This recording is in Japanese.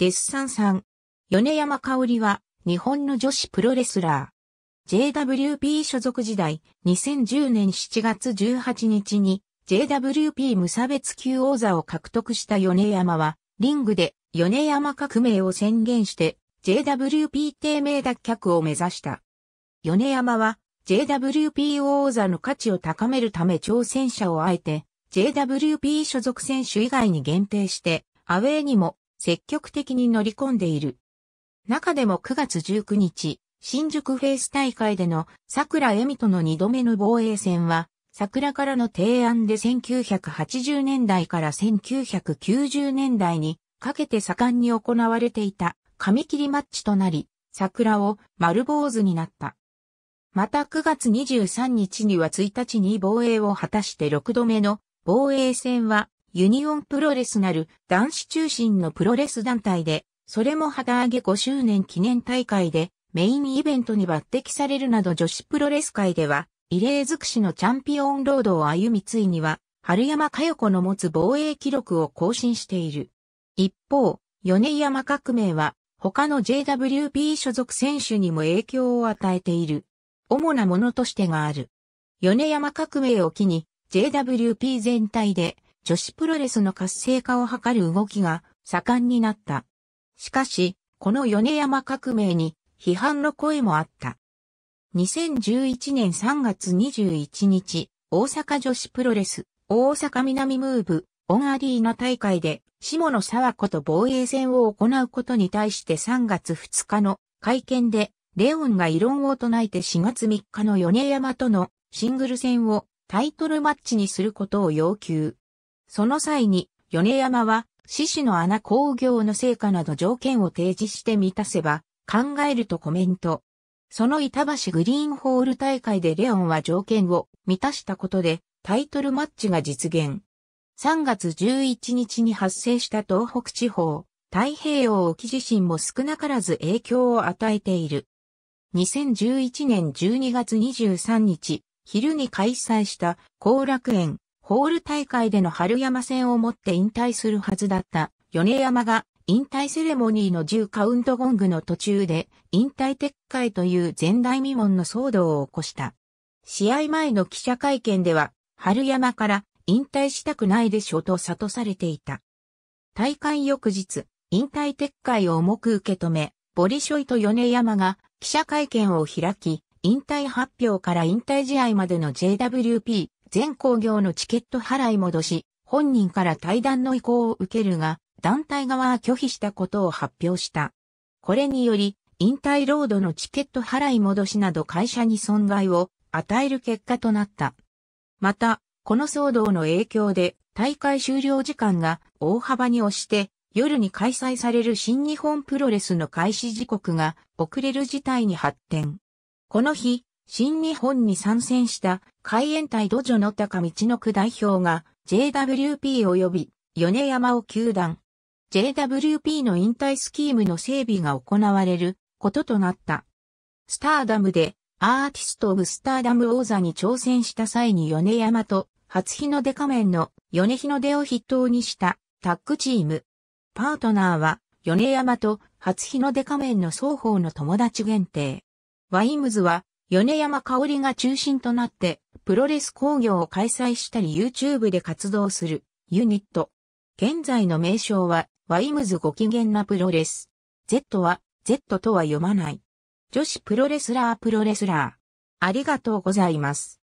デスサンさん。米山香織は、日本の女子プロレスラー。JWP 所属時代、2010年7月18日に、JWP 無差別級王座を獲得した米山は、リングで米山革命を宣言して、JWP 低迷脱却を目指した。米山は、JWP 王座の価値を高めるため挑戦者をあえて、JWP 所属選手以外に限定して、アウェーにも積極的に乗り込んでいる。中でも9月19日、新宿フェイス大会での桜恵美との2度目の防衛戦は、桜からの提案で1980年代から1990年代にかけて盛んに行われていた紙切りマッチとなり、桜を丸坊主になった。また9月23日には1日に防衛を果たして6度目の防衛戦はユニオンプロレスなる男子中心のプロレス団体で、それも旗揚げ5周年記念大会でメインイベントに抜擢されるなど女子プロレス界では、異例尽くしのチャンピオンロードを歩みついには、春山佳代子の持つ防衛記録を更新している。一方、米山革命は、他の JWP 所属選手にも影響を与えている。主なものとしてがある。米山革命を機に、JWP 全体で、女子プロレスの活性化を図る動きが盛んになった。しかし、この米山革命に批判の声もあった。2011年3月21日、大阪女子プロレス、大阪南ムーブ、オンアリーナ大会で、下野沢子と防衛戦を行うことに対して3月2日の会見で、レオンが異論を唱えて4月3日の米山とのシングル戦をタイトルマッチにすることを要求。その際に、米山は、獅子の穴工業の成果など条件を提示して満たせば、考えるとコメント。その板橋グリーンホール大会でレオンは条件を満たしたことで、タイトルマッチが実現。3月11日に発生した東北地方、太平洋沖地震も少なからず影響を与えている。2011年12月23日、昼に開催した後楽園ホール大会での春山戦をもって引退するはずだった米山が引退セレモニーの10カウントゴングの途中で引退撤回という前代未聞の騒動を起こした。試合前の記者会見では春山から引退したくないでしょと諭されていた。大会翌日、引退撤回を重く受け止め、ボリショイと米山が記者会見を開き、引退発表から引退試合までの JWP 全工業のチケット払い戻し、本人から対談の意向を受けるが、団体側は拒否したことを発表した。これにより、引退ロードのチケット払い戻しなど会社に損害を与える結果となった。また、この騒動の影響で大会終了時間が大幅に押して夜に開催される新日本プロレスの開始時刻が遅れる事態に発展。この日、新日本に参戦した海援隊土女の高道の区代表が JWP 及び米山を球団。JWP の引退スキームの整備が行われることとなった。スターダムでアーティスト・オブ・スターダム王座に挑戦した際に米山と初日の出仮面の米日の出を筆頭にしたタッグチーム。パートナーは米山と初日の出仮面の双方の友達限定。ワイムズは米山香織が中心となって、プロレス工業を開催したり YouTube で活動するユニット。現在の名称は、ワイムズご機嫌なプロレス。Z は、Z とは読まない。女子プロレスラープロレスラー。ありがとうございます。